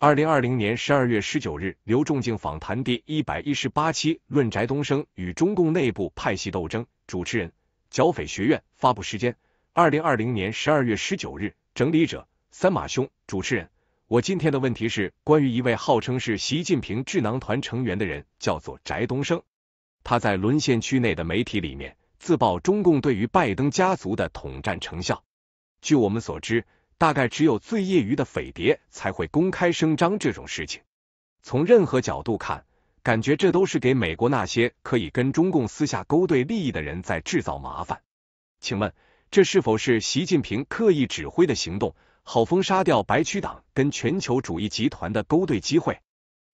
二零二零年十二月十九日，刘仲敬访谈第一百一十八期，论翟东升与中共内部派系斗争。主持人：剿匪学院。发布时间：二零二零年十二月十九日。整理者：三马兄。主持人：我今天的问题是关于一位号称是习近平智囊团成员的人，叫做翟东升。他在沦陷区内的媒体里面自曝中共对于拜登家族的统战成效。据我们所知。大概只有最业余的匪谍才会公开声张这种事情。从任何角度看，感觉这都是给美国那些可以跟中共私下勾兑利益的人在制造麻烦。请问，这是否是习近平刻意指挥的行动，好封杀掉白区党跟全球主义集团的勾兑机会？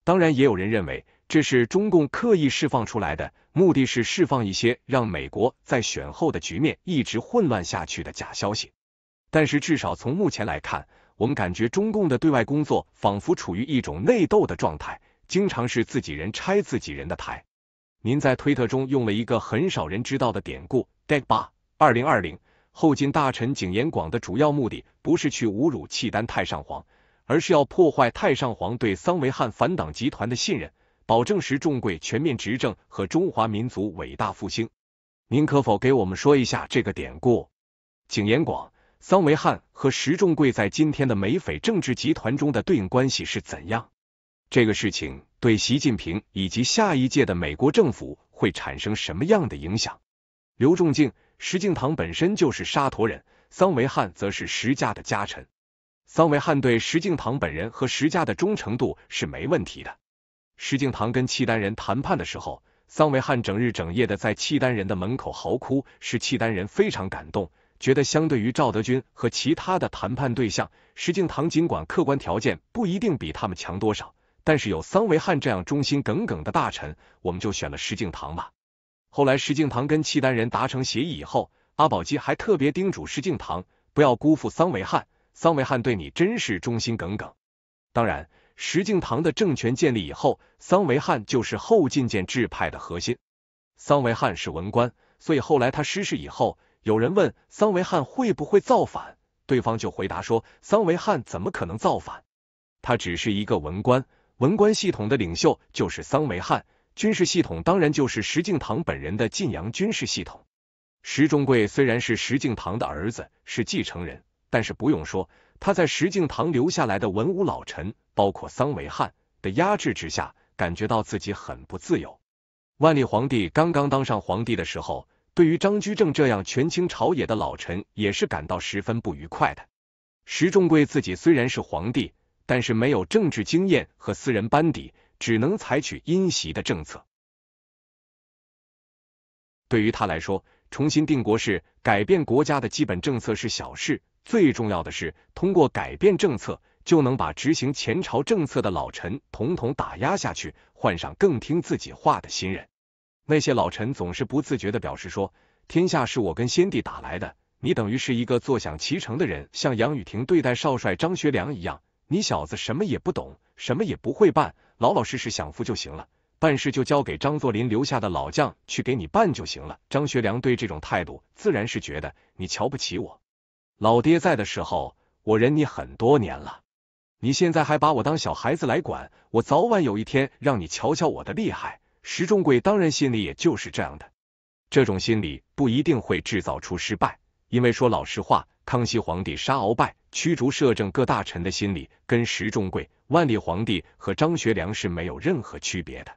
当然，也有人认为这是中共刻意释放出来的，目的是释放一些让美国在选后的局面一直混乱下去的假消息。但是至少从目前来看，我们感觉中共的对外工作仿佛处于一种内斗的状态，经常是自己人拆自己人的台。您在推特中用了一个很少人知道的典故，dekba 二零二零后金大臣景延广的主要目的不是去侮辱契丹太上皇，而是要破坏太上皇对桑维汉反党集团的信任，保证石重贵全面执政和中华民族伟大复兴。您可否给我们说一下这个典故？景延广。桑维汉和石仲贵在今天的美匪政治集团中的对应关系是怎样？这个事情对习近平以及下一届的美国政府会产生什么样的影响？刘仲敬、石敬瑭本身就是沙陀人，桑维汉则是石家的家臣。桑维汉对石敬瑭本人和石家的忠诚度是没问题的。石敬瑭跟契丹人谈判的时候，桑维汉整日整夜的在契丹人的门口嚎哭，使契丹人非常感动。觉得相对于赵德军和其他的谈判对象，石敬瑭尽管客观条件不一定比他们强多少，但是有桑维汉这样忠心耿耿的大臣，我们就选了石敬瑭吧。后来石敬瑭跟契丹人达成协议以后，阿保机还特别叮嘱石敬瑭不要辜负桑维汉，桑维汉对你真是忠心耿耿。当然，石敬瑭的政权建立以后，桑维汉就是后进建制派的核心。桑维汉是文官，所以后来他失势以后。有人问桑维汉会不会造反，对方就回答说：桑维汉怎么可能造反？他只是一个文官，文官系统的领袖就是桑维汉，军事系统当然就是石敬瑭本人的晋阳军事系统。石忠贵虽然是石敬瑭的儿子，是继承人，但是不用说，他在石敬瑭留下来的文武老臣，包括桑维汉的压制之下，感觉到自己很不自由。万历皇帝刚刚当上皇帝的时候。对于张居正这样权倾朝野的老臣，也是感到十分不愉快的。石重贵自己虽然是皇帝，但是没有政治经验和私人班底，只能采取阴袭的政策。对于他来说，重新定国事、改变国家的基本政策是小事，最重要的是通过改变政策，就能把执行前朝政策的老臣统统打压下去，换上更听自己话的新人。那些老臣总是不自觉的表示说：“天下是我跟先帝打来的，你等于是一个坐享其成的人，像杨雨婷对待少帅张学良一样。你小子什么也不懂，什么也不会办，老老实实享福就行了。办事就交给张作霖留下的老将去给你办就行了。”张学良对这种态度自然是觉得你瞧不起我。老爹在的时候，我忍你很多年了，你现在还把我当小孩子来管，我早晚有一天让你瞧瞧我的厉害。石重贵当然心里也就是这样的，这种心理不一定会制造出失败，因为说老实话，康熙皇帝杀鳌拜、驱逐摄政各大臣的心理，跟石钟贵、万历皇帝和张学良是没有任何区别的。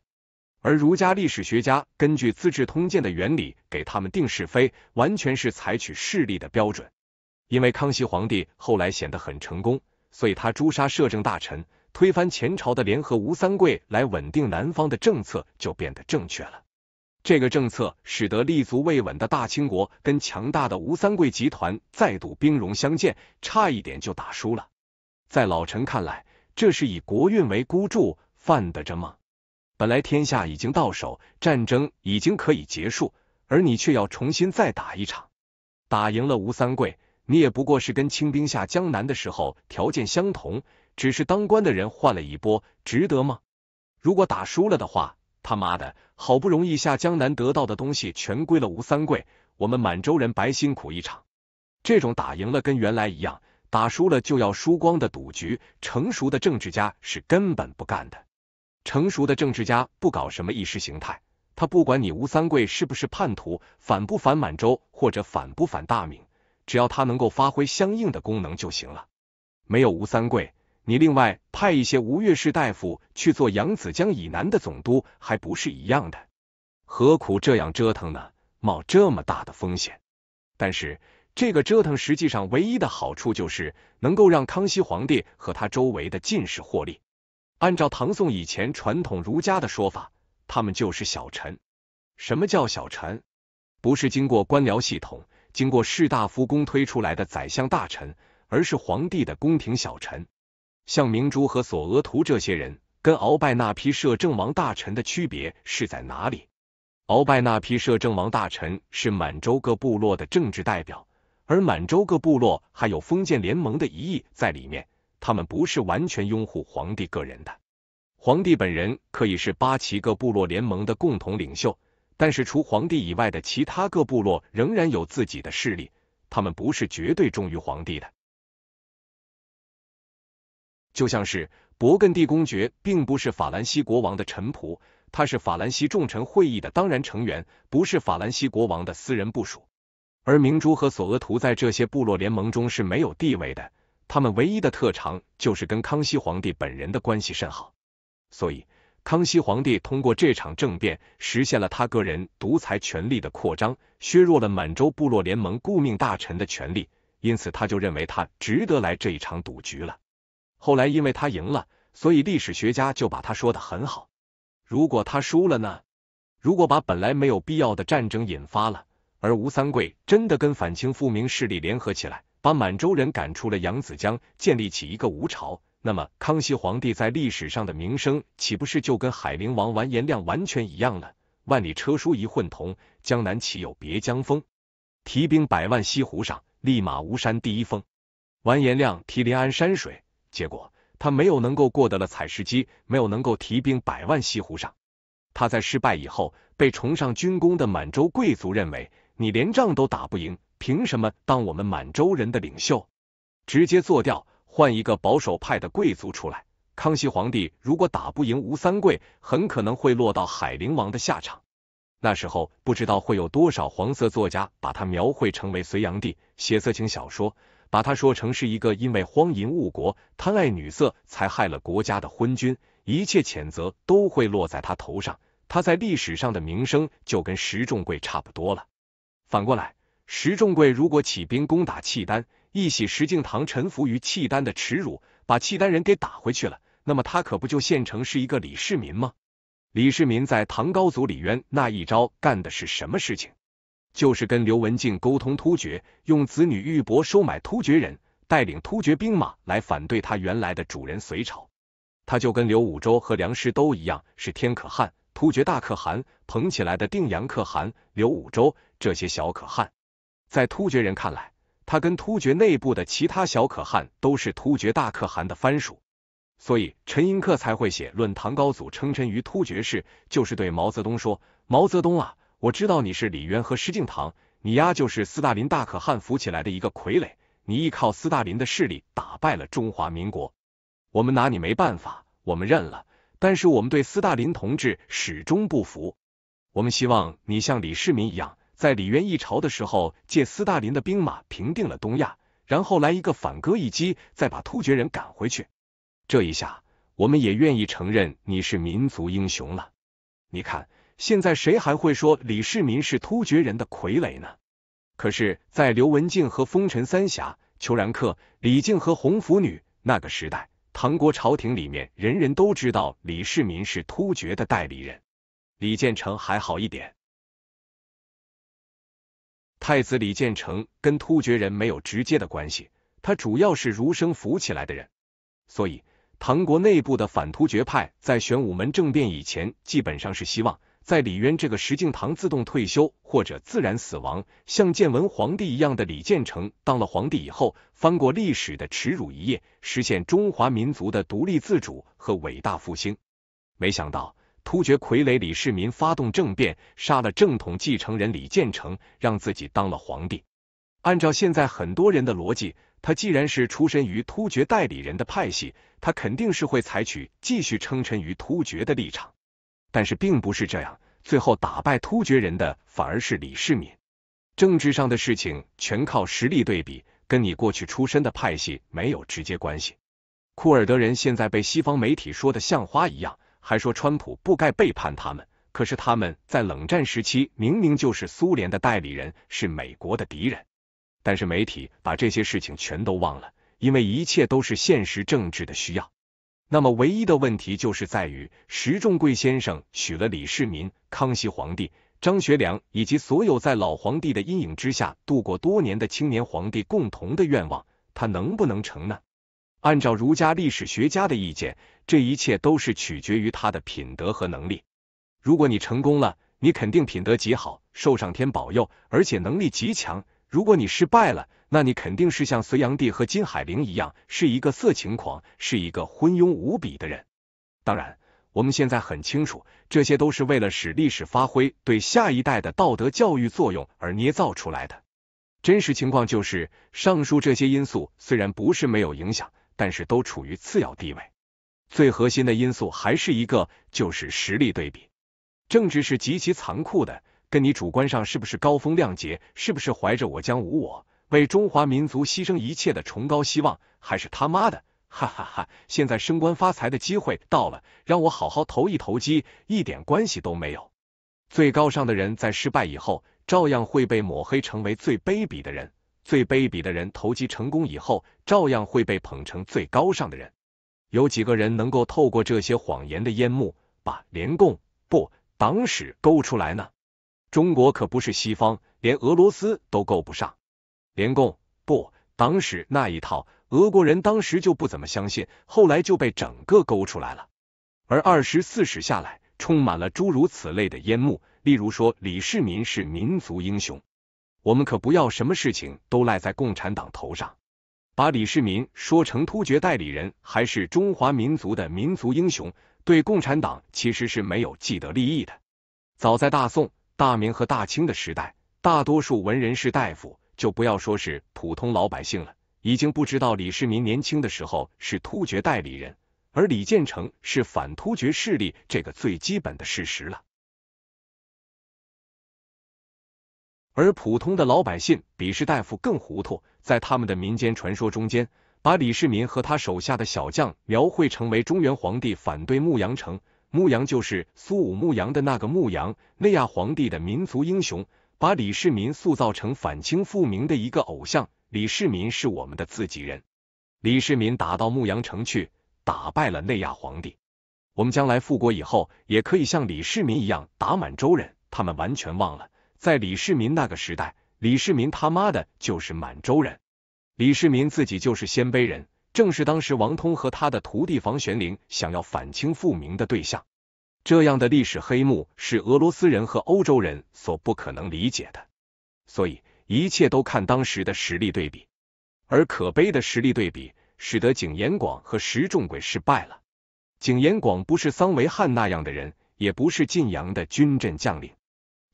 而儒家历史学家根据《资治通鉴》的原理给他们定是非，完全是采取势力的标准。因为康熙皇帝后来显得很成功，所以他诛杀摄政大臣。推翻前朝的联合吴三桂来稳定南方的政策就变得正确了。这个政策使得立足未稳的大清国跟强大的吴三桂集团再度兵戎相见，差一点就打输了。在老臣看来，这是以国运为孤注，犯得着吗？本来天下已经到手，战争已经可以结束，而你却要重新再打一场。打赢了吴三桂，你也不过是跟清兵下江南的时候条件相同。只是当官的人换了一波，值得吗？如果打输了的话，他妈的好不容易下江南得到的东西全归了吴三桂，我们满洲人白辛苦一场。这种打赢了跟原来一样，打输了就要输光的赌局，成熟的政治家是根本不干的。成熟的政治家不搞什么意识形态，他不管你吴三桂是不是叛徒，反不反满洲或者反不反大明，只要他能够发挥相应的功能就行了。没有吴三桂。你另外派一些吴越士大夫去做扬子江以南的总督，还不是一样的？何苦这样折腾呢？冒这么大的风险？但是这个折腾实际上唯一的好处就是能够让康熙皇帝和他周围的进士获利。按照唐宋以前传统儒家的说法，他们就是小臣。什么叫小臣？不是经过官僚系统、经过士大夫公推出来的宰相大臣，而是皇帝的宫廷小臣。像明珠和索额图这些人，跟鳌拜那批摄政王大臣的区别是在哪里？鳌拜那批摄政王大臣是满洲各部落的政治代表，而满洲各部落还有封建联盟的遗意在里面，他们不是完全拥护皇帝个人的。皇帝本人可以是八旗各部落联盟的共同领袖，但是除皇帝以外的其他各部落仍然有自己的势力，他们不是绝对忠于皇帝的。就像是勃艮第公爵并不是法兰西国王的臣仆，他是法兰西众臣会议的当然成员，不是法兰西国王的私人部署。而明珠和索额图在这些部落联盟中是没有地位的，他们唯一的特长就是跟康熙皇帝本人的关系甚好。所以，康熙皇帝通过这场政变实现了他个人独裁权力的扩张，削弱了满洲部落联盟顾命大臣的权利。因此，他就认为他值得来这一场赌局了。后来，因为他赢了，所以历史学家就把他说的很好。如果他输了呢？如果把本来没有必要的战争引发了，而吴三桂真的跟反清复明势力联合起来，把满洲人赶出了扬子江，建立起一个吴朝，那么康熙皇帝在历史上的名声岂不是就跟海陵王完颜亮完全一样了？万里车书一混同，江南岂有别江风？提兵百万西湖上，立马吴山第一峰。完颜亮提临安山水。结果他没有能够过得了采石矶，没有能够提兵百万西湖上。他在失败以后，被崇尚军功的满洲贵族认为，你连仗都打不赢，凭什么当我们满洲人的领袖？直接做掉，换一个保守派的贵族出来。康熙皇帝如果打不赢吴三桂，很可能会落到海陵王的下场。那时候不知道会有多少黄色作家把他描绘成为隋炀帝，写色情小说。把他说成是一个因为荒淫误国、贪爱女色才害了国家的昏君，一切谴责都会落在他头上。他在历史上的名声就跟石重贵差不多了。反过来，石重贵如果起兵攻打契丹，一洗石敬瑭臣服于契丹的耻辱，把契丹人给打回去了，那么他可不就现成是一个李世民吗？李世民在唐高祖李渊那一招干的是什么事情？就是跟刘文静沟通突厥，用子女玉帛收买突厥人，带领突厥兵马来反对他原来的主人隋朝。他就跟刘武周和梁师都一样，是天可汗突厥大可汗捧起来的定阳可汗刘武周这些小可汗，在突厥人看来，他跟突厥内部的其他小可汗都是突厥大可汗的藩属，所以陈寅恪才会写《论唐高祖称臣于突厥事》，就是对毛泽东说：“毛泽东啊。”我知道你是李渊和施敬瑭，你丫就是斯大林大可汗扶起来的一个傀儡。你依靠斯大林的势力打败了中华民国，我们拿你没办法，我们认了。但是我们对斯大林同志始终不服，我们希望你像李世民一样，在李渊一朝的时候借斯大林的兵马平定了东亚，然后来一个反戈一击，再把突厥人赶回去。这一下，我们也愿意承认你是民族英雄了。你看。现在谁还会说李世民是突厥人的傀儡呢？可是，在刘文静和风尘三侠、裘然客、李靖和红拂女那个时代，唐国朝廷里面人人都知道李世民是突厥的代理人。李建成还好一点，太子李建成跟突厥人没有直接的关系，他主要是儒生扶起来的人，所以唐国内部的反突厥派在玄武门政变以前基本上是希望。在李渊这个石敬瑭自动退休或者自然死亡，像建文皇帝一样的李建成当了皇帝以后，翻过历史的耻辱一页，实现中华民族的独立自主和伟大复兴。没想到突厥傀儡李世民发动政变，杀了正统继承人李建成，让自己当了皇帝。按照现在很多人的逻辑，他既然是出身于突厥代理人的派系，他肯定是会采取继续称臣于突厥的立场。但是并不是这样，最后打败突厥人的反而是李世民。政治上的事情全靠实力对比，跟你过去出身的派系没有直接关系。库尔德人现在被西方媒体说的像花一样，还说川普不该背叛他们。可是他们在冷战时期明明就是苏联的代理人，是美国的敌人。但是媒体把这些事情全都忘了，因为一切都是现实政治的需要。那么，唯一的问题就是在于，石仲贵先生许了李世民、康熙皇帝、张学良以及所有在老皇帝的阴影之下度过多年的青年皇帝共同的愿望，他能不能成呢？按照儒家历史学家的意见，这一切都是取决于他的品德和能力。如果你成功了，你肯定品德极好，受上天保佑，而且能力极强。如果你失败了，那你肯定是像隋炀帝和金海陵一样，是一个色情狂，是一个昏庸无比的人。当然，我们现在很清楚，这些都是为了使历史发挥对下一代的道德教育作用而捏造出来的。真实情况就是，上述这些因素虽然不是没有影响，但是都处于次要地位。最核心的因素还是一个，就是实力对比。政治是极其残酷的。跟你主观上是不是高风亮节，是不是怀着我将无我，为中华民族牺牲一切的崇高希望，还是他妈的哈哈哈！现在升官发财的机会到了，让我好好投一投机，一点关系都没有。最高尚的人在失败以后，照样会被抹黑成为最卑鄙的人；最卑鄙的人投机成功以后，照样会被捧成最高尚的人。有几个人能够透过这些谎言的烟幕，把联共不党史勾出来呢？中国可不是西方，连俄罗斯都够不上。连共不党史那一套，俄国人当时就不怎么相信，后来就被整个勾出来了。而二十四史下来，充满了诸如此类的烟幕，例如说李世民是民族英雄，我们可不要什么事情都赖在共产党头上，把李世民说成突厥代理人，还是中华民族的民族英雄，对共产党其实是没有既得利益的。早在大宋。大明和大清的时代，大多数文人是大夫，就不要说是普通老百姓了。已经不知道李世民年轻的时候是突厥代理人，而李建成是反突厥势力这个最基本的事实了。而普通的老百姓比士大夫更糊涂，在他们的民间传说中间，把李世民和他手下的小将描绘成为中原皇帝，反对牧羊城。牧羊就是苏武牧羊的那个牧羊，内亚皇帝的民族英雄，把李世民塑造成反清复明的一个偶像。李世民是我们的自己人，李世民打到牧羊城去，打败了内亚皇帝。我们将来复国以后，也可以像李世民一样打满洲人。他们完全忘了，在李世民那个时代，李世民他妈的就是满洲人，李世民自己就是鲜卑人。正是当时王通和他的徒弟房玄龄想要反清复明的对象，这样的历史黑幕是俄罗斯人和欧洲人所不可能理解的。所以，一切都看当时的实力对比，而可悲的实力对比使得景延广和石重鬼失败了。景延广不是桑维汉那样的人，也不是晋阳的军阵将领。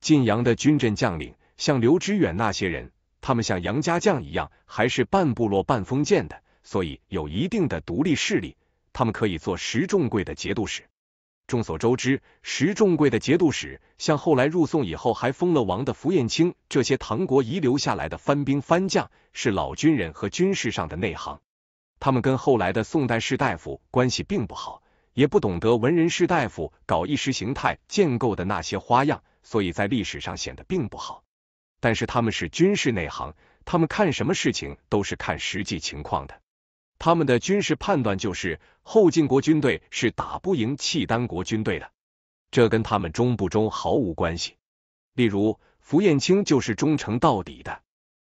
晋阳的军阵将领像刘知远那些人，他们像杨家将一样，还是半部落半封建的。所以有一定的独立势力，他们可以做石重贵的节度使。众所周知，石重贵的节度使，像后来入宋以后还封了王的符彦卿，这些唐国遗留下来的藩兵藩将，是老军人和军事上的内行。他们跟后来的宋代士大夫关系并不好，也不懂得文人士大夫搞意识形态建构的那些花样，所以在历史上显得并不好。但是他们是军事内行，他们看什么事情都是看实际情况的。他们的军事判断就是后晋国军队是打不赢契丹国军队的，这跟他们忠不忠毫无关系。例如，符彦卿就是忠诚到底的，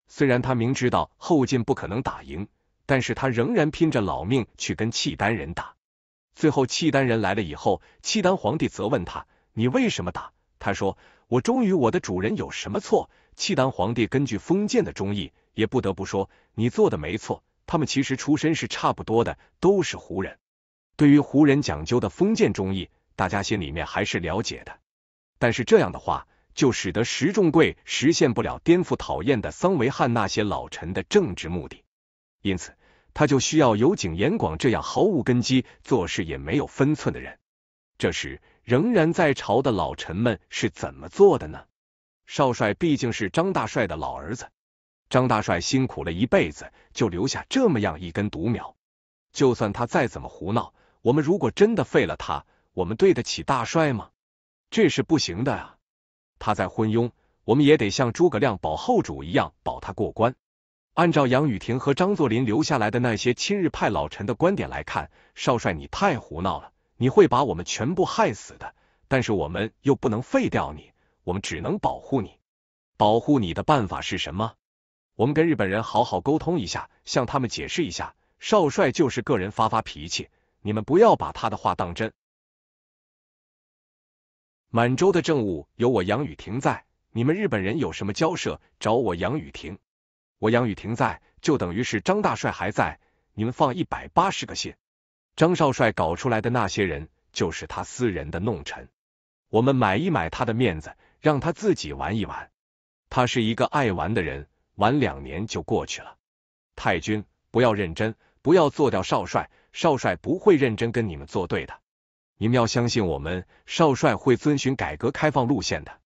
虽然他明知道后晋不可能打赢，但是他仍然拼着老命去跟契丹人打。最后，契丹人来了以后，契丹皇帝责问他：“你为什么打？”他说：“我忠于我的主人有什么错？”契丹皇帝根据封建的忠义，也不得不说你做的没错。他们其实出身是差不多的，都是胡人。对于胡人讲究的封建忠义，大家心里面还是了解的。但是这样的话，就使得石重贵实现不了颠覆讨厌的桑维汉那些老臣的政治目的。因此，他就需要有景延广这样毫无根基、做事也没有分寸的人。这时，仍然在朝的老臣们是怎么做的呢？少帅毕竟是张大帅的老儿子。张大帅辛苦了一辈子，就留下这么样一根独苗。就算他再怎么胡闹，我们如果真的废了他，我们对得起大帅吗？这是不行的啊！他在昏庸，我们也得像诸葛亮保后主一样保他过关。按照杨雨婷和张作霖留下来的那些亲日派老臣的观点来看，少帅你太胡闹了，你会把我们全部害死的。但是我们又不能废掉你，我们只能保护你。保护你的办法是什么？我们跟日本人好好沟通一下，向他们解释一下，少帅就是个人发发脾气，你们不要把他的话当真。满洲的政务有我杨雨婷在，你们日本人有什么交涉，找我杨雨婷，我杨雨婷在，就等于是张大帅还在，你们放一百八十个心。张少帅搞出来的那些人，就是他私人的弄臣，我们买一买他的面子，让他自己玩一玩。他是一个爱玩的人。晚两年就过去了，太君，不要认真，不要做掉少帅，少帅不会认真跟你们作对的，你们要相信我们，少帅会遵循改革开放路线的。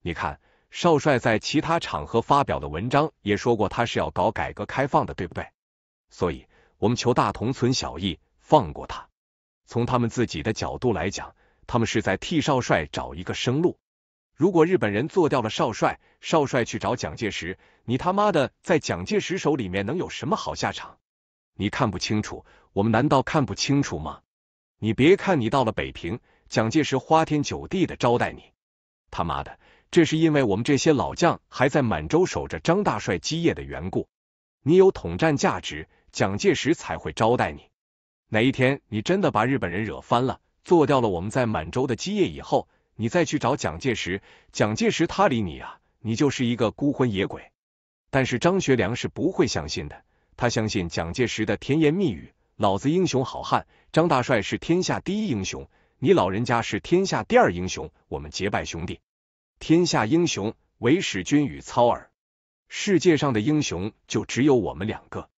你看，少帅在其他场合发表的文章也说过，他是要搞改革开放的，对不对？所以，我们求大同存小异，放过他。从他们自己的角度来讲，他们是在替少帅找一个生路。如果日本人做掉了少帅，少帅去找蒋介石，你他妈的在蒋介石手里面能有什么好下场？你看不清楚，我们难道看不清楚吗？你别看你到了北平，蒋介石花天酒地的招待你，他妈的，这是因为我们这些老将还在满洲守着张大帅基业的缘故。你有统战价值，蒋介石才会招待你。哪一天你真的把日本人惹翻了，做掉了我们在满洲的基业以后。你再去找蒋介石，蒋介石他理你啊？你就是一个孤魂野鬼。但是张学良是不会相信的，他相信蒋介石的甜言蜜语。老子英雄好汉，张大帅是天下第一英雄，你老人家是天下第二英雄。我们结拜兄弟，天下英雄唯使君与操耳。世界上的英雄就只有我们两个。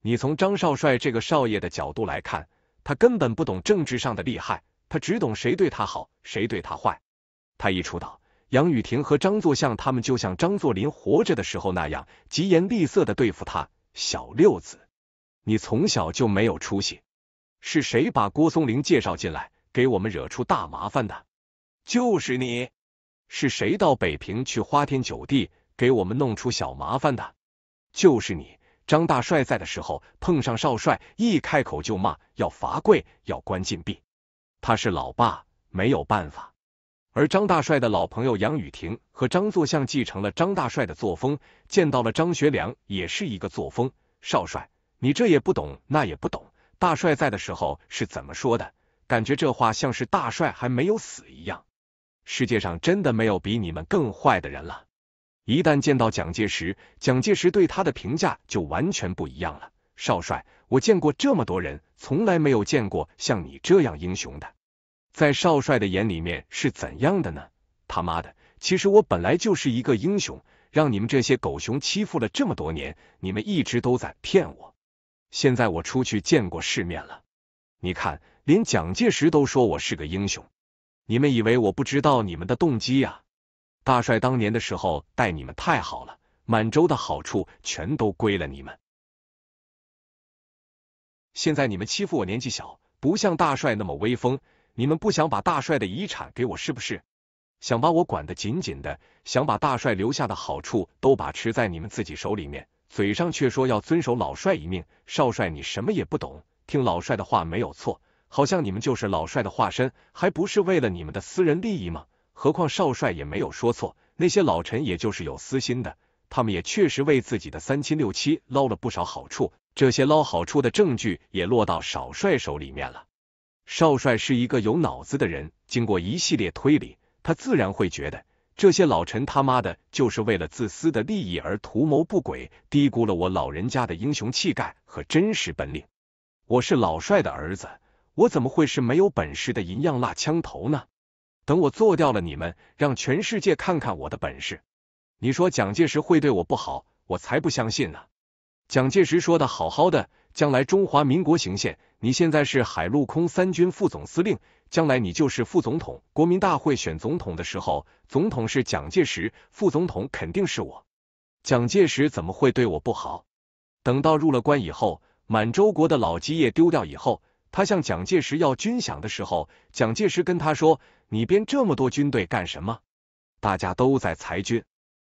你从张少帅这个少爷的角度来看，他根本不懂政治上的厉害。他只懂谁对他好，谁对他坏。他一出道，杨雨婷和张作相他们就像张作霖活着的时候那样，疾言厉色的对付他。小六子，你从小就没有出息。是谁把郭松龄介绍进来，给我们惹出大麻烦的？就是你。是谁到北平去花天酒地，给我们弄出小麻烦的？就是你。张大帅在的时候，碰上少帅，一开口就骂，要罚跪，要关禁闭。他是老爸，没有办法。而张大帅的老朋友杨雨婷和张作相继承了张大帅的作风，见到了张学良也是一个作风。少帅，你这也不懂，那也不懂。大帅在的时候是怎么说的？感觉这话像是大帅还没有死一样。世界上真的没有比你们更坏的人了。一旦见到蒋介石，蒋介石对他的评价就完全不一样了。少帅。我见过这么多人，从来没有见过像你这样英雄的。在少帅的眼里面是怎样的呢？他妈的，其实我本来就是一个英雄，让你们这些狗熊欺负了这么多年，你们一直都在骗我。现在我出去见过世面了，你看，连蒋介石都说我是个英雄。你们以为我不知道你们的动机呀？大帅当年的时候待你们太好了，满洲的好处全都归了你们。现在你们欺负我年纪小，不像大帅那么威风。你们不想把大帅的遗产给我是不是？想把我管得紧紧的，想把大帅留下的好处都把持在你们自己手里面，嘴上却说要遵守老帅一命。少帅你什么也不懂，听老帅的话没有错，好像你们就是老帅的化身，还不是为了你们的私人利益吗？何况少帅也没有说错，那些老臣也就是有私心的，他们也确实为自己的三亲六戚捞了不少好处。这些捞好处的证据也落到少帅手里面了。少帅是一个有脑子的人，经过一系列推理，他自然会觉得这些老臣他妈的就是为了自私的利益而图谋不轨，低估了我老人家的英雄气概和真实本领。我是老帅的儿子，我怎么会是没有本事的银样蜡枪头呢？等我做掉了你们，让全世界看看我的本事。你说蒋介石会对我不好？我才不相信呢！蒋介石说的好好的，将来中华民国行宪，你现在是海陆空三军副总司令，将来你就是副总统。国民大会选总统的时候，总统是蒋介石，副总统肯定是我。蒋介石怎么会对我不好？等到入了关以后，满洲国的老基业丢掉以后，他向蒋介石要军饷的时候，蒋介石跟他说：“你编这么多军队干什么？大家都在裁军，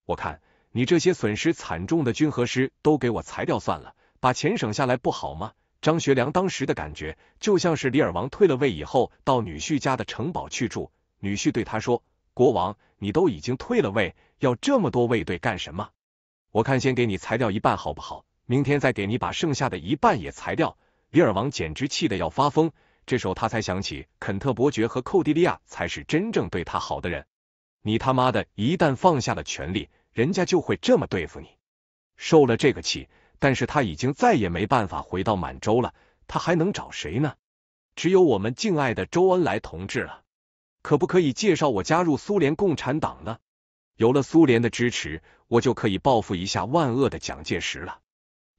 我看。”你这些损失惨重的军和师都给我裁掉算了，把钱省下来不好吗？张学良当时的感觉就像是李尔王退了位以后到女婿家的城堡去住，女婿对他说：“国王，你都已经退了位，要这么多卫队干什么？我看先给你裁掉一半好不好？明天再给你把剩下的一半也裁掉。”李尔王简直气得要发疯，这时候他才想起肯特伯爵和寇蒂利亚才是真正对他好的人。你他妈的，一旦放下了权力。人家就会这么对付你，受了这个气，但是他已经再也没办法回到满洲了，他还能找谁呢？只有我们敬爱的周恩来同志了。可不可以介绍我加入苏联共产党呢？有了苏联的支持，我就可以报复一下万恶的蒋介石了。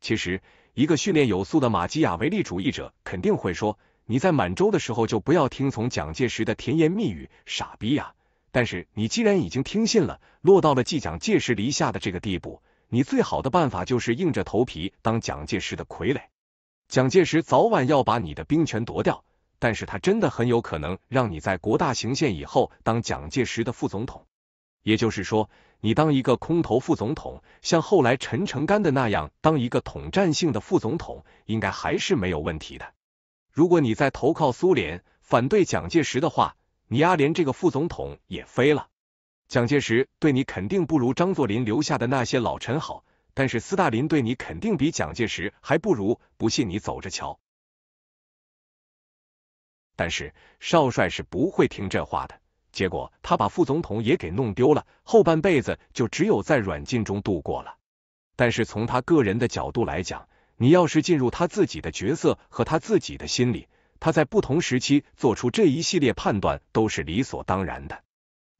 其实，一个训练有素的马基雅维利主义者肯定会说：你在满洲的时候就不要听从蒋介石的甜言蜜语，傻逼呀！但是你既然已经听信了，落到了即蒋介石篱下的这个地步，你最好的办法就是硬着头皮当蒋介石的傀儡。蒋介石早晚要把你的兵权夺掉，但是他真的很有可能让你在国大行宪以后当蒋介石的副总统。也就是说，你当一个空头副总统，像后来陈诚干的那样，当一个统战性的副总统，应该还是没有问题的。如果你在投靠苏联、反对蒋介石的话。你阿连这个副总统也飞了，蒋介石对你肯定不如张作霖留下的那些老臣好，但是斯大林对你肯定比蒋介石还不如，不信你走着瞧。但是少帅是不会听这话的，结果他把副总统也给弄丢了，后半辈子就只有在软禁中度过了。但是从他个人的角度来讲，你要是进入他自己的角色和他自己的心里。他在不同时期做出这一系列判断都是理所当然的。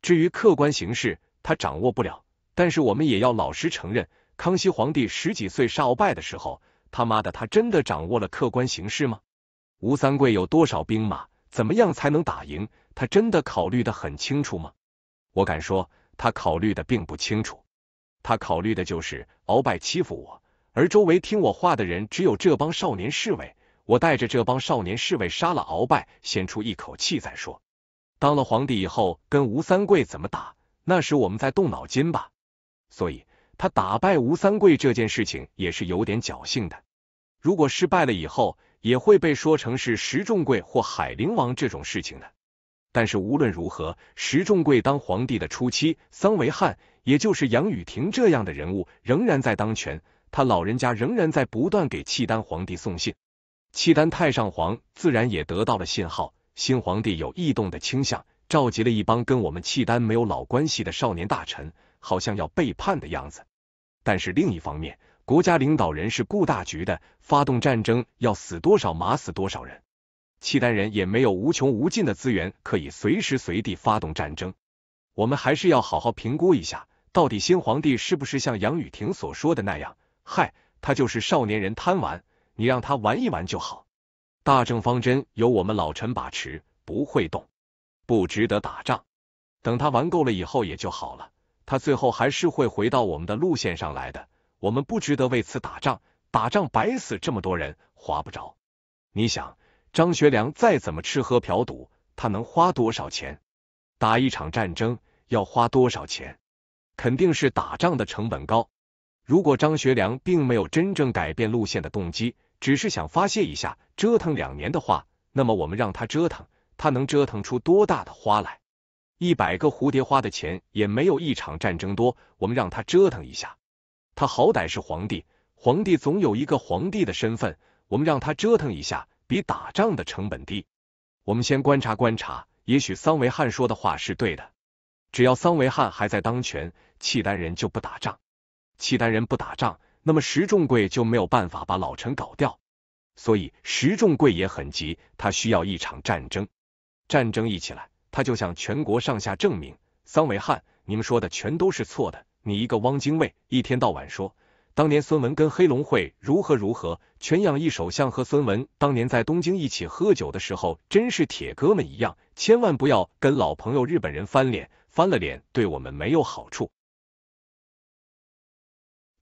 至于客观形势，他掌握不了。但是我们也要老实承认，康熙皇帝十几岁杀鳌拜的时候，他妈的，他真的掌握了客观形势吗？吴三桂有多少兵马，怎么样才能打赢？他真的考虑的很清楚吗？我敢说，他考虑的并不清楚。他考虑的就是鳌拜欺负我，而周围听我话的人只有这帮少年侍卫。我带着这帮少年侍卫杀了鳌拜，先出一口气再说。当了皇帝以后，跟吴三桂怎么打？那时我们再动脑筋吧。所以，他打败吴三桂这件事情也是有点侥幸的。如果失败了以后，也会被说成是石重贵或海陵王这种事情的。但是无论如何，石重贵当皇帝的初期，桑维汉也就是杨雨婷这样的人物仍然在当权，他老人家仍然在不断给契丹皇帝送信。契丹太上皇自然也得到了信号，新皇帝有异动的倾向，召集了一帮跟我们契丹没有老关系的少年大臣，好像要背叛的样子。但是另一方面，国家领导人是顾大局的，发动战争要死多少马死多少人，契丹人也没有无穷无尽的资源可以随时随地发动战争。我们还是要好好评估一下，到底新皇帝是不是像杨雨婷所说的那样？嗨，他就是少年人贪玩。你让他玩一玩就好，大政方针由我们老臣把持，不会动，不值得打仗。等他玩够了以后也就好了，他最后还是会回到我们的路线上来的。我们不值得为此打仗，打仗白死这么多人，划不着。你想，张学良再怎么吃喝嫖赌，他能花多少钱？打一场战争要花多少钱？肯定是打仗的成本高。如果张学良并没有真正改变路线的动机。只是想发泄一下，折腾两年的话，那么我们让他折腾，他能折腾出多大的花来？一百个蝴蝶花的钱也没有一场战争多。我们让他折腾一下，他好歹是皇帝，皇帝总有一个皇帝的身份。我们让他折腾一下，比打仗的成本低。我们先观察观察，也许桑维汉说的话是对的。只要桑维汉还在当权，契丹人就不打仗。契丹人不打仗。那么石重贵就没有办法把老陈搞掉，所以石重贵也很急，他需要一场战争，战争一起来，他就向全国上下证明，桑维汉，你们说的全都是错的，你一个汪精卫，一天到晚说当年孙文跟黑龙会如何如何，全养一首相和孙文当年在东京一起喝酒的时候，真是铁哥们一样，千万不要跟老朋友日本人翻脸，翻了脸对我们没有好处。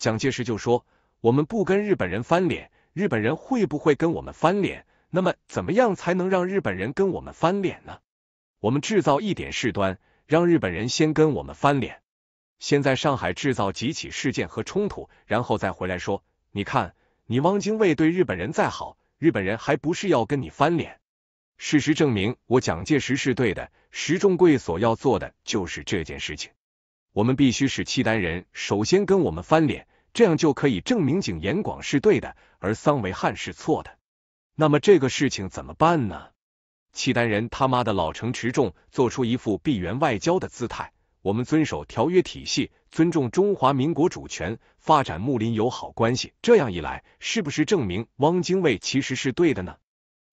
蒋介石就说：“我们不跟日本人翻脸，日本人会不会跟我们翻脸？那么怎么样才能让日本人跟我们翻脸呢？我们制造一点事端，让日本人先跟我们翻脸。先在上海制造几起事件和冲突，然后再回来说：‘你看，你汪精卫对日本人再好，日本人还不是要跟你翻脸？’事实证明，我蒋介石是对的。石仲贵所要做的就是这件事情。我们必须使契丹人首先跟我们翻脸。”这样就可以证明景延广是对的，而桑维汉是错的。那么这个事情怎么办呢？契丹人他妈的老成持重，做出一副闭园外交的姿态。我们遵守条约体系，尊重中华民国主权，发展睦邻友好关系。这样一来，是不是证明汪精卫其实是对的呢？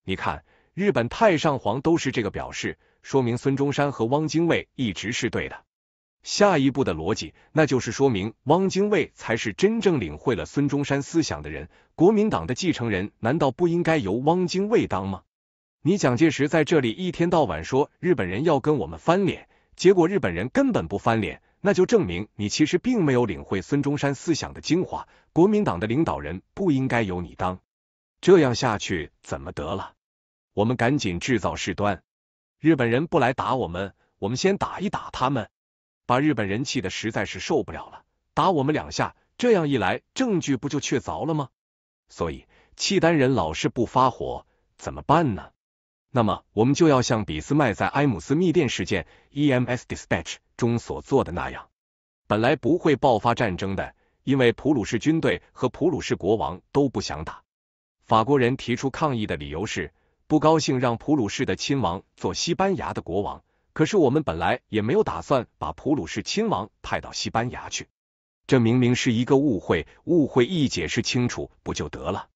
你看，日本太上皇都是这个表示，说明孙中山和汪精卫一直是对的。下一步的逻辑，那就是说明汪精卫才是真正领会了孙中山思想的人。国民党的继承人难道不应该由汪精卫当吗？你蒋介石在这里一天到晚说日本人要跟我们翻脸，结果日本人根本不翻脸，那就证明你其实并没有领会孙中山思想的精华。国民党的领导人不应该由你当，这样下去怎么得了？我们赶紧制造事端，日本人不来打我们，我们先打一打他们。把日本人气的实在是受不了了，打我们两下，这样一来证据不就确凿了吗？所以契丹人老是不发火，怎么办呢？那么我们就要像俾斯麦在埃姆斯密电事件 （EMS Dispatch） 中所做的那样，本来不会爆发战争的，因为普鲁士军队和普鲁士国王都不想打。法国人提出抗议的理由是不高兴让普鲁士的亲王做西班牙的国王。可是我们本来也没有打算把普鲁士亲王派到西班牙去，这明明是一个误会，误会一解释清楚不就得了？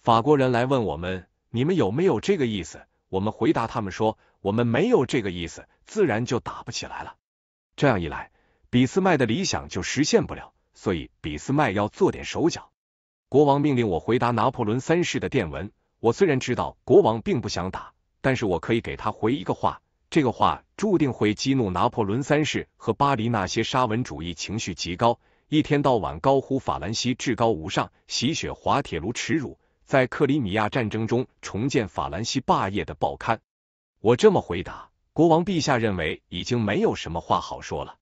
法国人来问我们，你们有没有这个意思？我们回答他们说，我们没有这个意思，自然就打不起来了。这样一来，俾斯麦的理想就实现不了，所以俾斯麦要做点手脚。国王命令我回答拿破仑三世的电文，我虽然知道国王并不想打，但是我可以给他回一个话。这个话注定会激怒拿破仑三世和巴黎那些沙文主义情绪极高、一天到晚高呼法兰西至高无上、洗雪滑铁卢耻辱、在克里米亚战争中重建法兰西霸业的报刊。我这么回答，国王陛下认为已经没有什么话好说了。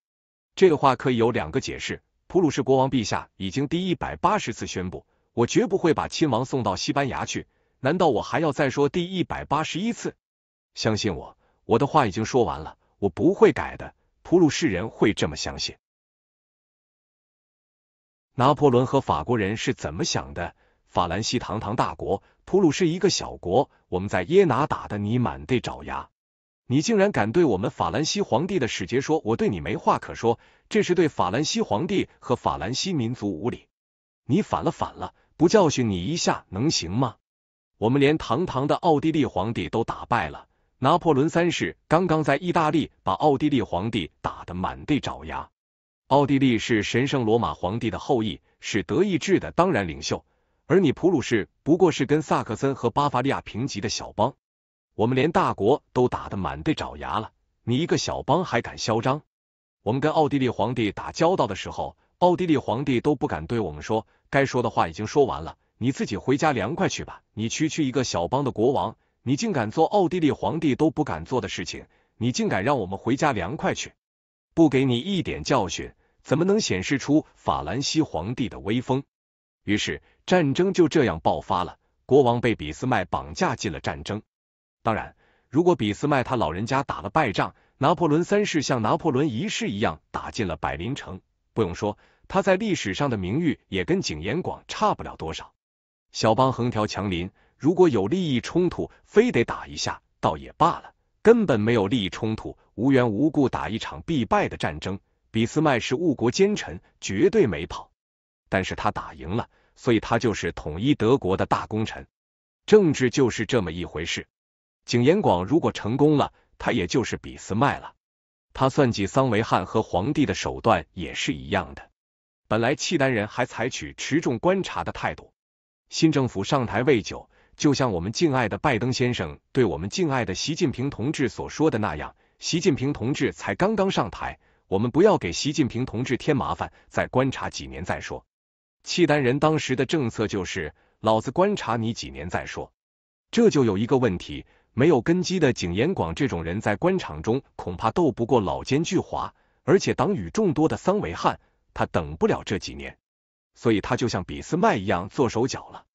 这个话可以有两个解释：普鲁士国王陛下已经第一百八十次宣布，我绝不会把亲王送到西班牙去。难道我还要再说第一百八十一次？相信我。我的话已经说完了，我不会改的。普鲁士人会这么相信？拿破仑和法国人是怎么想的？法兰西堂堂大国，普鲁士一个小国，我们在耶拿打的你满地找牙，你竟然敢对我们法兰西皇帝的使节说，我对你没话可说，这是对法兰西皇帝和法兰西民族无礼。你反了，反了，不教训你一下能行吗？我们连堂堂的奥地利皇帝都打败了。拿破仑三世刚刚在意大利把奥地利皇帝打得满地找牙，奥地利是神圣罗马皇帝的后裔，是德意志的当然领袖，而你普鲁士不过是跟萨克森和巴伐利亚平级的小邦，我们连大国都打得满地找牙了，你一个小邦还敢嚣张？我们跟奥地利皇帝打交道的时候，奥地利皇帝都不敢对我们说，该说的话已经说完了，你自己回家凉快去吧，你区区一个小邦的国王。你竟敢做奥地利皇帝都不敢做的事情！你竟敢让我们回家凉快去！不给你一点教训，怎么能显示出法兰西皇帝的威风？于是战争就这样爆发了。国王被俾斯麦绑架进了战争。当然，如果俾斯麦他老人家打了败仗，拿破仑三世像拿破仑一世一样打进了柏林城，不用说，他在历史上的名誉也跟景延广差不了多少。小邦横条强林。如果有利益冲突，非得打一下，倒也罢了；根本没有利益冲突，无缘无故打一场必败的战争。俾斯麦是误国奸臣，绝对没跑。但是他打赢了，所以他就是统一德国的大功臣。政治就是这么一回事。景延广如果成功了，他也就是俾斯麦了。他算计桑维汉和皇帝的手段也是一样的。本来契丹人还采取持重观察的态度，新政府上台未久。就像我们敬爱的拜登先生对我们敬爱的习近平同志所说的那样，习近平同志才刚刚上台，我们不要给习近平同志添麻烦，再观察几年再说。契丹人当时的政策就是，老子观察你几年再说。这就有一个问题，没有根基的景延广这种人在官场中恐怕斗不过老奸巨猾，而且党羽众多的桑维汉，他等不了这几年，所以他就像俾斯麦一样做手脚了。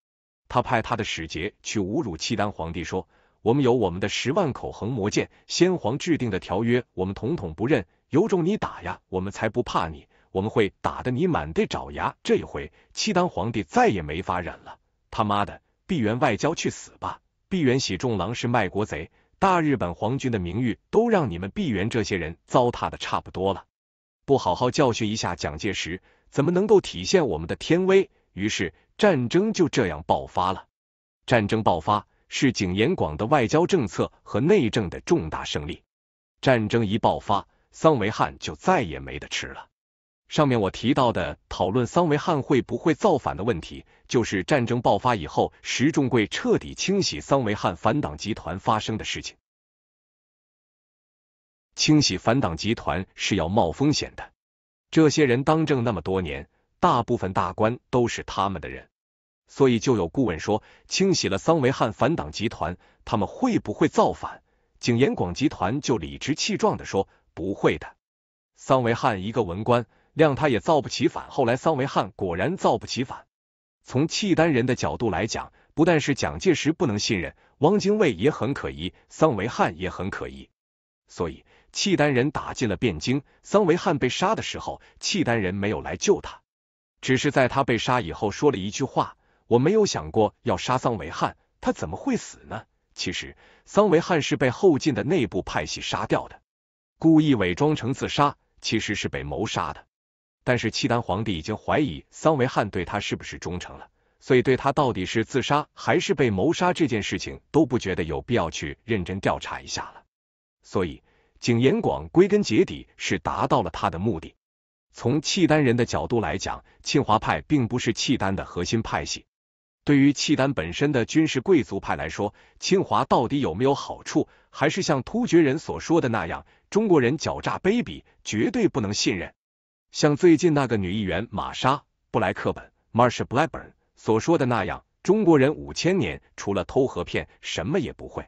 他派他的使节去侮辱契丹皇帝，说：“我们有我们的十万口横魔剑，先皇制定的条约我们统统不认。有种你打呀，我们才不怕你！我们会打得你满地找牙。”这一回，契丹皇帝再也没法忍了。他妈的，闭元外交去死吧！闭元喜众郎是卖国贼，大日本皇军的名誉都让你们闭元这些人糟蹋的差不多了。不好好教训一下蒋介石，怎么能够体现我们的天威？于是。战争就这样爆发了。战争爆发是景延广的外交政策和内政的重大胜利。战争一爆发，桑维汉就再也没得吃了。上面我提到的讨论桑维汉会不会造反的问题，就是战争爆发以后，石仲贵彻底清洗桑维汉反党集团发生的事情。清洗反党集团是要冒风险的，这些人当政那么多年，大部分大官都是他们的人。所以就有顾问说，清洗了桑维汉反党集团，他们会不会造反？景延广集团就理直气壮地说不会的。桑维汉一个文官，谅他也造不起反。后来桑维汉果然造不起反。从契丹人的角度来讲，不但是蒋介石不能信任，汪精卫也很可疑，桑维汉也很可疑。所以契丹人打进了汴京，桑维汉被杀的时候，契丹人没有来救他，只是在他被杀以后说了一句话。我没有想过要杀桑维汉，他怎么会死呢？其实桑维汉是被后晋的内部派系杀掉的，故意伪装成自杀，其实是被谋杀的。但是契丹皇帝已经怀疑桑维汉对他是不是忠诚了，所以对他到底是自杀还是被谋杀这件事情都不觉得有必要去认真调查一下了。所以景延广归根结底是达到了他的目的。从契丹人的角度来讲，庆华派并不是契丹的核心派系。对于契丹本身的军事贵族派来说，侵华到底有没有好处？还是像突厥人所说的那样，中国人狡诈卑鄙，绝对不能信任？像最近那个女议员玛莎·布莱克本 （Marsha Blackburn） 所说的那样，中国人五千年除了偷和骗，什么也不会。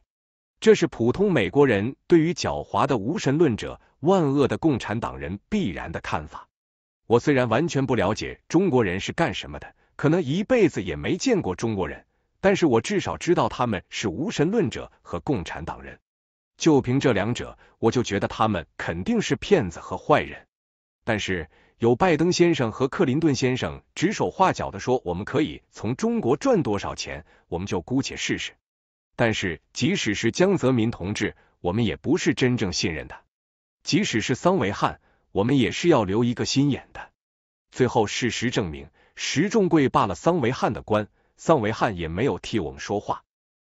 这是普通美国人对于狡猾的无神论者、万恶的共产党人必然的看法。我虽然完全不了解中国人是干什么的。可能一辈子也没见过中国人，但是我至少知道他们是无神论者和共产党人。就凭这两者，我就觉得他们肯定是骗子和坏人。但是有拜登先生和克林顿先生指手画脚的说，我们可以从中国赚多少钱，我们就姑且试试。但是即使是江泽民同志，我们也不是真正信任的；即使是桑维汉，我们也是要留一个心眼的。最后事实证明。石重贵罢了桑维汉的官，桑维汉也没有替我们说话，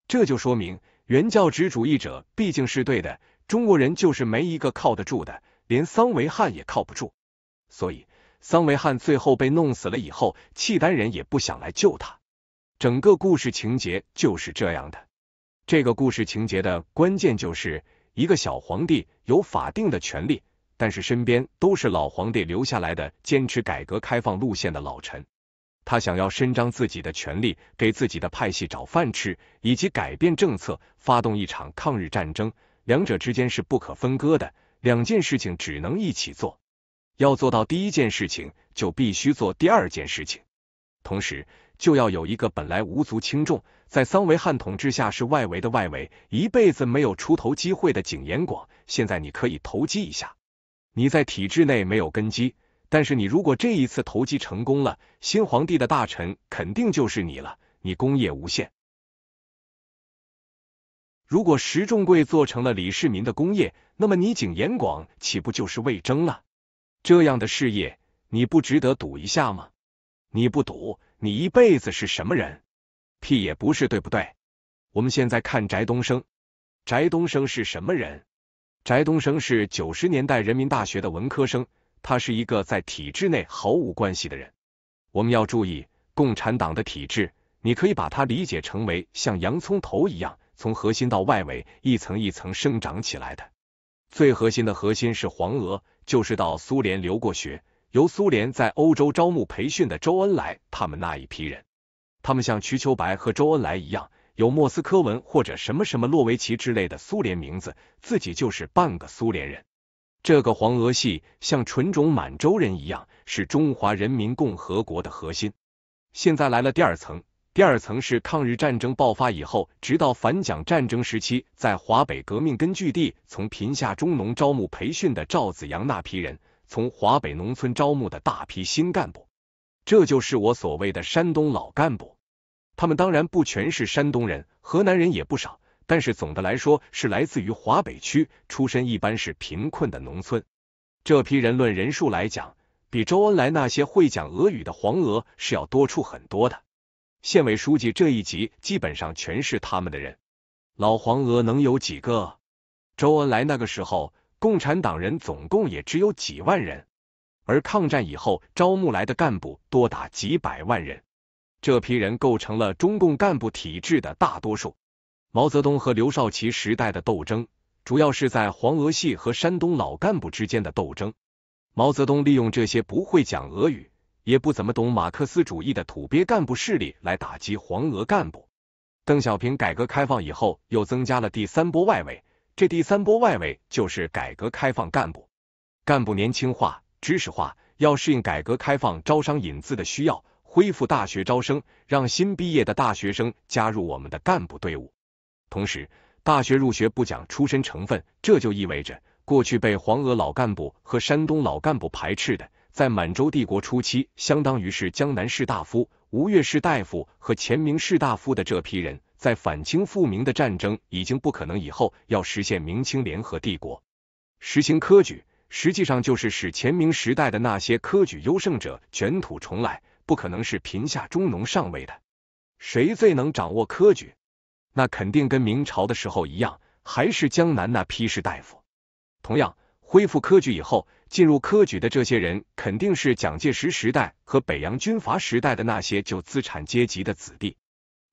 这就说明原教旨主义者毕竟是对的，中国人就是没一个靠得住的，连桑维汉也靠不住。所以桑维汉最后被弄死了以后，契丹人也不想来救他。整个故事情节就是这样的，这个故事情节的关键就是一个小皇帝有法定的权利。但是身边都是老皇帝留下来的坚持改革开放路线的老臣，他想要伸张自己的权力，给自己的派系找饭吃，以及改变政策，发动一场抗日战争，两者之间是不可分割的，两件事情只能一起做。要做到第一件事情，就必须做第二件事情，同时就要有一个本来无足轻重，在桑维汉统治下是外围的外围，一辈子没有出头机会的景延广，现在你可以投机一下。你在体制内没有根基，但是你如果这一次投机成功了，新皇帝的大臣肯定就是你了。你功业无限。如果石重贵做成了李世民的功业，那么你景延广岂不就是魏征了？这样的事业，你不值得赌一下吗？你不赌，你一辈子是什么人？屁也不是，对不对？我们现在看翟东升，翟东升是什么人？翟东升是九十年代人民大学的文科生，他是一个在体制内毫无关系的人。我们要注意共产党的体制，你可以把它理解成为像洋葱头一样，从核心到外围一层一层生长起来的。最核心的核心是黄俄，就是到苏联留过学、由苏联在欧洲招募培训的周恩来他们那一批人，他们像瞿秋白和周恩来一样。有莫斯科文或者什么什么洛维奇之类的苏联名字，自己就是半个苏联人。这个黄俄系像纯种满洲人一样，是中华人民共和国的核心。现在来了第二层，第二层是抗日战争爆发以后，直到反蒋战争时期，在华北革命根据地从贫下中农招募培训的赵子阳那批人，从华北农村招募的大批新干部，这就是我所谓的山东老干部。他们当然不全是山东人，河南人也不少，但是总的来说是来自于华北区，出身一般是贫困的农村。这批人论人数来讲，比周恩来那些会讲俄语的黄俄是要多出很多的。县委书记这一级基本上全是他们的人，老黄俄能有几个？周恩来那个时候，共产党人总共也只有几万人，而抗战以后招募来的干部多达几百万人。这批人构成了中共干部体制的大多数。毛泽东和刘少奇时代的斗争，主要是在黄俄系和山东老干部之间的斗争。毛泽东利用这些不会讲俄语、也不怎么懂马克思主义的土鳖干部势力来打击黄俄干部。邓小平改革开放以后，又增加了第三波外围。这第三波外围就是改革开放干部，干部年轻化、知识化，要适应改革开放招商引资的需要。恢复大学招生，让新毕业的大学生加入我们的干部队伍。同时，大学入学不讲出身成分，这就意味着过去被黄俄老干部和山东老干部排斥的，在满洲帝国初期相当于是江南士大夫、吴越士大夫和前明士大夫的这批人，在反清复明的战争已经不可能以后，要实现明清联合帝国，实行科举，实际上就是使前明时代的那些科举优胜者卷土重来。不可能是贫下中农上位的，谁最能掌握科举？那肯定跟明朝的时候一样，还是江南那批士大夫。同样，恢复科举以后，进入科举的这些人，肯定是蒋介石时代和北洋军阀时代的那些旧资产阶级的子弟。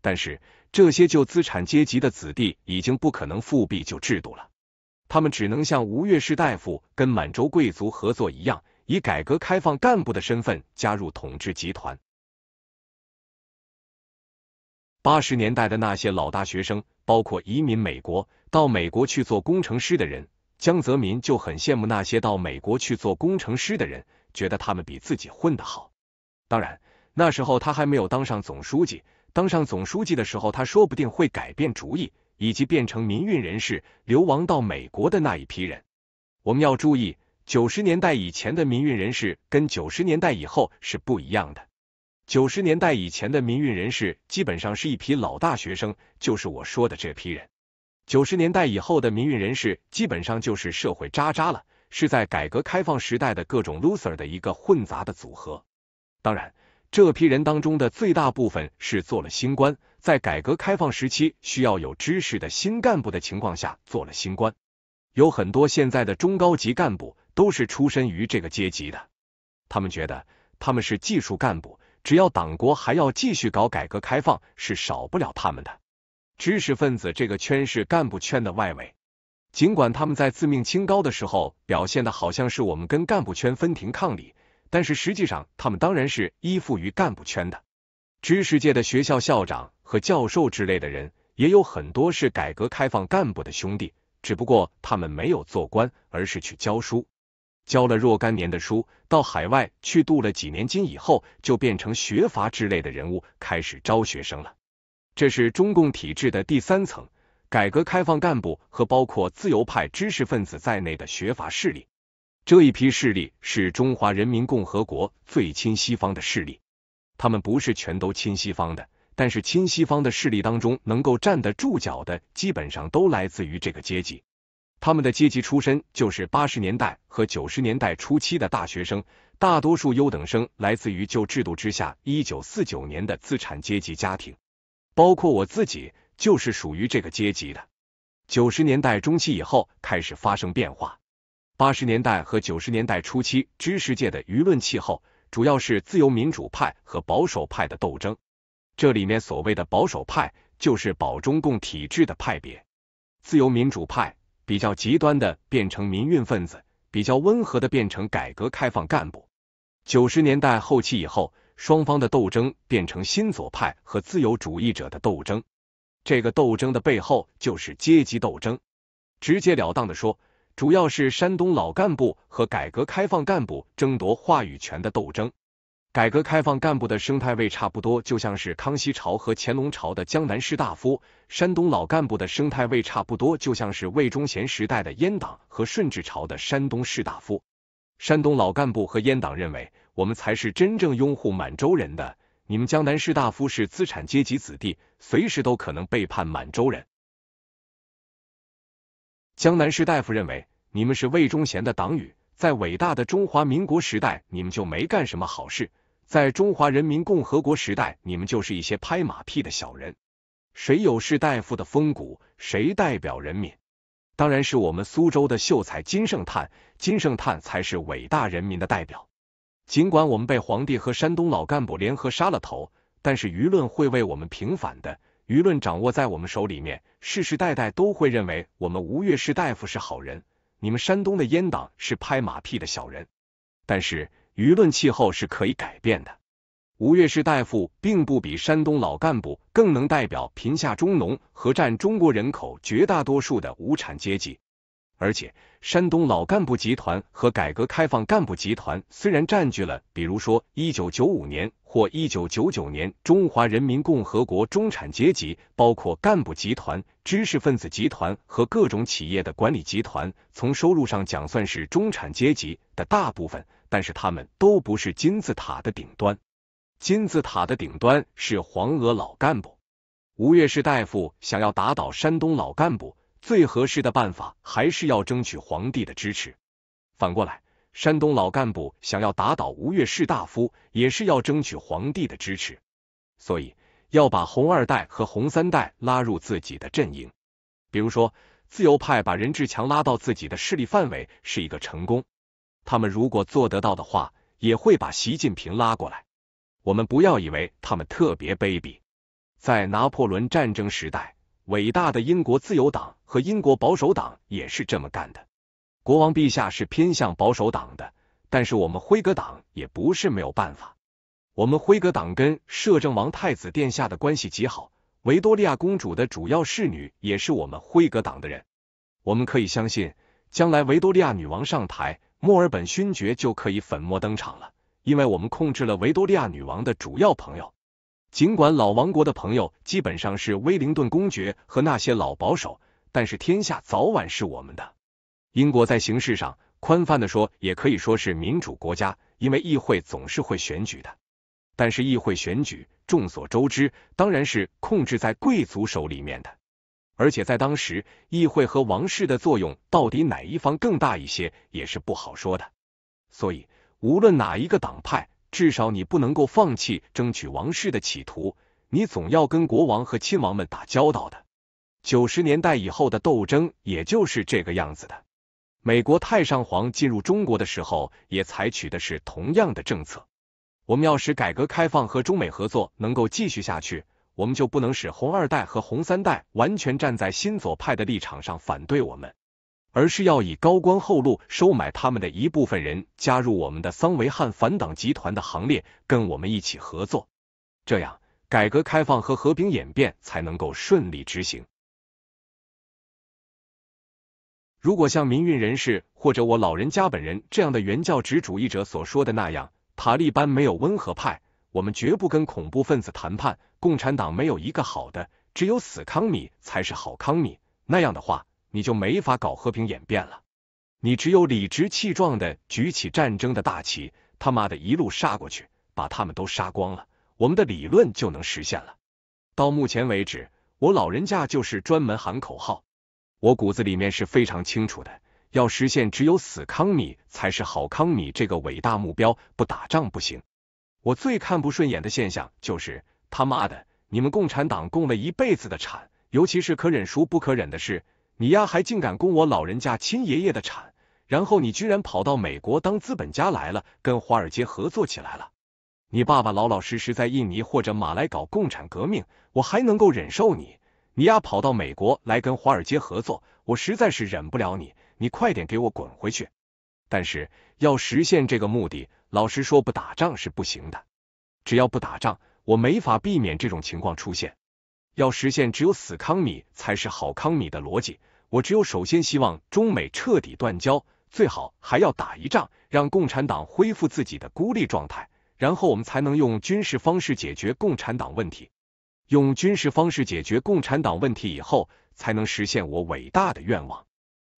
但是，这些旧资产阶级的子弟已经不可能复辟旧制度了，他们只能像吴越士大夫跟满洲贵族合作一样。以改革开放干部的身份加入统治集团。八十年代的那些老大学生，包括移民美国到美国去做工程师的人，江泽民就很羡慕那些到美国去做工程师的人，觉得他们比自己混得好。当然，那时候他还没有当上总书记，当上总书记的时候，他说不定会改变主意，以及变成民运人士，流亡到美国的那一批人。我们要注意。九十年代以前的民运人士跟九十年代以后是不一样的。九十年代以前的民运人士基本上是一批老大学生，就是我说的这批人。九十年代以后的民运人士基本上就是社会渣渣了，是在改革开放时代的各种 loser 的一个混杂的组合。当然，这批人当中的最大部分是做了新官，在改革开放时期需要有知识的新干部的情况下做了新官，有很多现在的中高级干部。都是出身于这个阶级的，他们觉得他们是技术干部，只要党国还要继续搞改革开放，是少不了他们的。知识分子这个圈是干部圈的外围，尽管他们在自命清高的时候表现的好像是我们跟干部圈分庭抗礼，但是实际上他们当然是依附于干部圈的。知识界的学校校长和教授之类的人也有很多是改革开放干部的兄弟，只不过他们没有做官，而是去教书。教了若干年的书，到海外去镀了几年金以后，就变成学阀之类的人物，开始招学生了。这是中共体制的第三层，改革开放干部和包括自由派知识分子在内的学阀势力。这一批势力是中华人民共和国最亲西方的势力。他们不是全都亲西方的，但是亲西方的势力当中能够站得住脚的，基本上都来自于这个阶级。他们的阶级出身就是八十年代和九十年代初期的大学生，大多数优等生来自于旧制度之下一九四九年的资产阶级家庭，包括我自己就是属于这个阶级的。九十年代中期以后开始发生变化。八十年代和九十年代初期，知识界的舆论气候主要是自由民主派和保守派的斗争，这里面所谓的保守派就是保中共体制的派别，自由民主派。比较极端的变成民运分子，比较温和的变成改革开放干部。九十年代后期以后，双方的斗争变成新左派和自由主义者的斗争。这个斗争的背后就是阶级斗争。直截了当的说，主要是山东老干部和改革开放干部争夺话语权的斗争。改革开放干部的生态位差不多，就像是康熙朝和乾隆朝的江南士大夫；山东老干部的生态位差不多，就像是魏忠贤时代的阉党和顺治朝的山东士大夫。山东老干部和阉党认为，我们才是真正拥护满洲人的，你们江南士大夫是资产阶级子弟，随时都可能背叛满洲人。江南士大夫认为，你们是魏忠贤的党羽，在伟大的中华民国时代，你们就没干什么好事。在中华人民共和国时代，你们就是一些拍马屁的小人。谁有士大夫的风骨，谁代表人民。当然是我们苏州的秀才金圣叹，金圣叹才是伟大人民的代表。尽管我们被皇帝和山东老干部联合杀了头，但是舆论会为我们平反的。舆论掌握在我们手里面，世世代代都会认为我们吴越士大夫是好人，你们山东的阉党是拍马屁的小人。但是。舆论气候是可以改变的。吴越士大夫并不比山东老干部更能代表贫下中农和占中国人口绝大多数的无产阶级。而且，山东老干部集团和改革开放干部集团虽然占据了，比如说一九九五年或一九九九年中华人民共和国中产阶级，包括干部集团、知识分子集团和各种企业的管理集团，从收入上讲算是中产阶级的大部分。但是他们都不是金字塔的顶端，金字塔的顶端是黄俄老干部，吴越士大夫想要打倒山东老干部，最合适的办法还是要争取皇帝的支持。反过来，山东老干部想要打倒吴越士大夫，也是要争取皇帝的支持，所以要把红二代和红三代拉入自己的阵营。比如说，自由派把任志强拉到自己的势力范围是一个成功。他们如果做得到的话，也会把习近平拉过来。我们不要以为他们特别卑鄙。在拿破仑战争时代，伟大的英国自由党和英国保守党也是这么干的。国王陛下是偏向保守党的，但是我们辉格党也不是没有办法。我们辉格党跟摄政王太子殿下的关系极好，维多利亚公主的主要侍女也是我们辉格党的人。我们可以相信，将来维多利亚女王上台。墨尔本勋爵就可以粉墨登场了，因为我们控制了维多利亚女王的主要朋友。尽管老王国的朋友基本上是威灵顿公爵和那些老保守，但是天下早晚是我们的。英国在形式上，宽泛的说，也可以说是民主国家，因为议会总是会选举的。但是议会选举，众所周知，当然是控制在贵族手里面的。而且在当时，议会和王室的作用到底哪一方更大一些，也是不好说的。所以，无论哪一个党派，至少你不能够放弃争取王室的企图，你总要跟国王和亲王们打交道的。九十年代以后的斗争，也就是这个样子的。美国太上皇进入中国的时候，也采取的是同样的政策。我们要使改革开放和中美合作能够继续下去。我们就不能使红二代和红三代完全站在新左派的立场上反对我们，而是要以高官厚禄收买他们的一部分人，加入我们的桑维汉反党集团的行列，跟我们一起合作。这样，改革开放和和平演变才能够顺利执行。如果像民运人士或者我老人家本人这样的原教旨主义者所说的那样，塔利班没有温和派，我们绝不跟恐怖分子谈判。共产党没有一个好的，只有死康米才是好康米。那样的话，你就没法搞和平演变了。你只有理直气壮的举起战争的大旗，他妈的一路杀过去，把他们都杀光了，我们的理论就能实现了。到目前为止，我老人家就是专门喊口号。我骨子里面是非常清楚的，要实现只有死康米才是好康米这个伟大目标，不打仗不行。我最看不顺眼的现象就是。他妈的！你们共产党供了一辈子的产，尤其是可忍孰不可忍的是，你丫还竟敢供我老人家亲爷爷的产，然后你居然跑到美国当资本家来了，跟华尔街合作起来了。你爸爸老老实实在印尼或者马来搞共产革命，我还能够忍受你，你丫跑到美国来跟华尔街合作，我实在是忍不了你，你快点给我滚回去！但是要实现这个目的，老实说不打仗是不行的，只要不打仗。我没法避免这种情况出现。要实现，只有死康米才是好康米的逻辑。我只有首先希望中美彻底断交，最好还要打一仗，让共产党恢复自己的孤立状态，然后我们才能用军事方式解决共产党问题。用军事方式解决共产党问题以后，才能实现我伟大的愿望。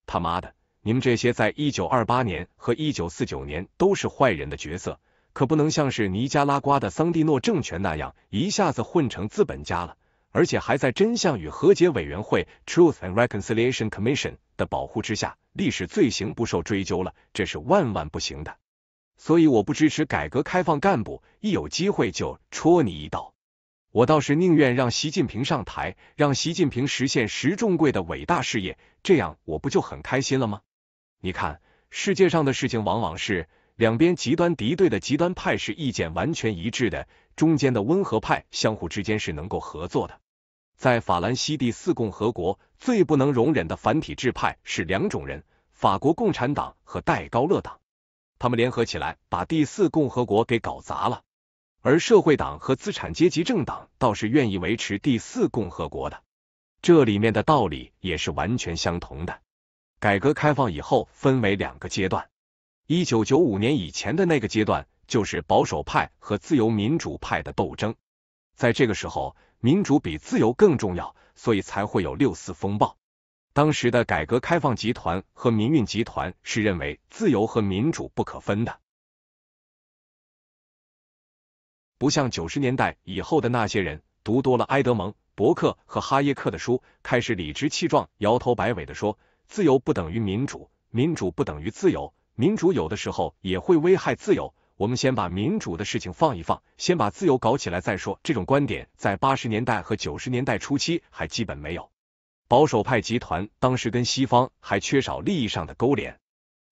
他妈的，你们这些在一九二八年和一九四九年都是坏人的角色。可不能像是尼加拉瓜的桑蒂诺政权那样一下子混成资本家了，而且还在真相与和解委员会 （Truth and Reconciliation Commission） 的保护之下，历史罪行不受追究了，这是万万不行的。所以我不支持改革开放，干部一有机会就戳你一刀。我倒是宁愿让习近平上台，让习近平实现石重贵的伟大事业，这样我不就很开心了吗？你看，世界上的事情往往是。两边极端敌对的极端派是意见完全一致的，中间的温和派相互之间是能够合作的。在法兰西第四共和国，最不能容忍的反体制派是两种人：法国共产党和戴高乐党。他们联合起来把第四共和国给搞砸了，而社会党和资产阶级政党倒是愿意维持第四共和国的。这里面的道理也是完全相同的。改革开放以后，分为两个阶段。一九九五年以前的那个阶段，就是保守派和自由民主派的斗争。在这个时候，民主比自由更重要，所以才会有六四风暴。当时的改革开放集团和民运集团是认为自由和民主不可分的，不像九十年代以后的那些人，读多了埃德蒙·伯克和哈耶克的书，开始理直气壮、摇头摆尾的说：“自由不等于民主，民主不等于自由。”民主有的时候也会危害自由。我们先把民主的事情放一放，先把自由搞起来再说。这种观点在八十年代和九十年代初期还基本没有。保守派集团当时跟西方还缺少利益上的勾连，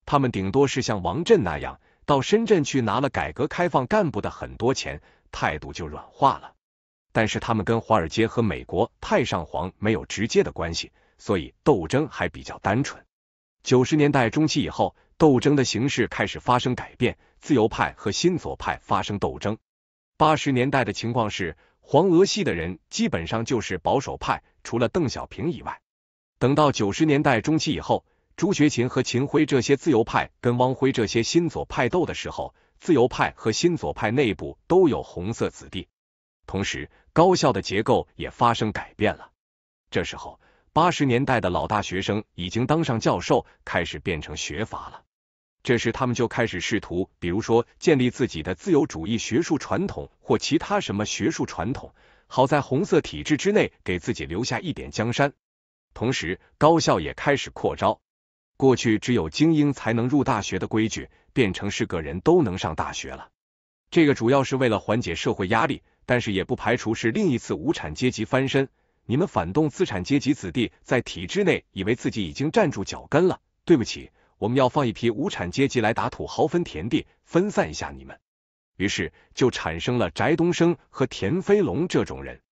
他们顶多是像王震那样到深圳去拿了改革开放干部的很多钱，态度就软化了。但是他们跟华尔街和美国太上皇没有直接的关系，所以斗争还比较单纯。九十年代中期以后。斗争的形式开始发生改变，自由派和新左派发生斗争。八十年代的情况是，黄俄系的人基本上就是保守派，除了邓小平以外。等到九十年代中期以后，朱学勤和秦晖这些自由派跟汪辉这些新左派斗的时候，自由派和新左派内部都有红色子弟。同时，高校的结构也发生改变了。这时候，八十年代的老大学生已经当上教授，开始变成学阀了。这时，他们就开始试图，比如说建立自己的自由主义学术传统或其他什么学术传统，好在红色体制之内给自己留下一点江山。同时，高校也开始扩招，过去只有精英才能入大学的规矩，变成是个人都能上大学了。这个主要是为了缓解社会压力，但是也不排除是另一次无产阶级翻身。你们反动资产阶级子弟在体制内以为自己已经站住脚跟了，对不起。我们要放一批无产阶级来打土豪分田地，分散一下你们。于是就产生了翟东升和田飞龙这种人。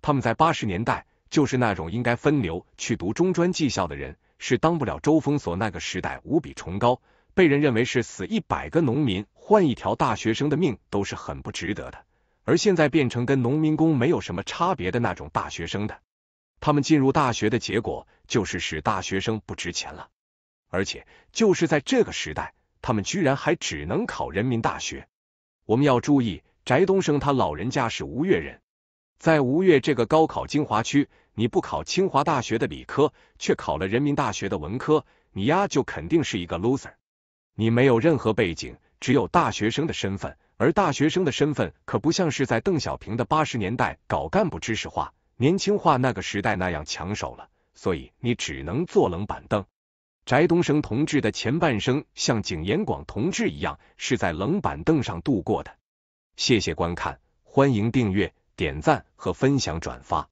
他们在八十年代就是那种应该分流去读中专技校的人，是当不了周峰所那个时代无比崇高，被人认为是死一百个农民换一条大学生的命都是很不值得的。而现在变成跟农民工没有什么差别的那种大学生的，他们进入大学的结果就是使大学生不值钱了。而且就是在这个时代，他们居然还只能考人民大学。我们要注意，翟东升他老人家是吴越人，在吴越这个高考精华区，你不考清华大学的理科，却考了人民大学的文科，你丫就肯定是一个 loser。你没有任何背景，只有大学生的身份，而大学生的身份可不像是在邓小平的八十年代搞干部知识化、年轻化那个时代那样抢手了，所以你只能坐冷板凳。翟东升同志的前半生，像景延广同志一样，是在冷板凳上度过的。谢谢观看，欢迎订阅、点赞和分享转发。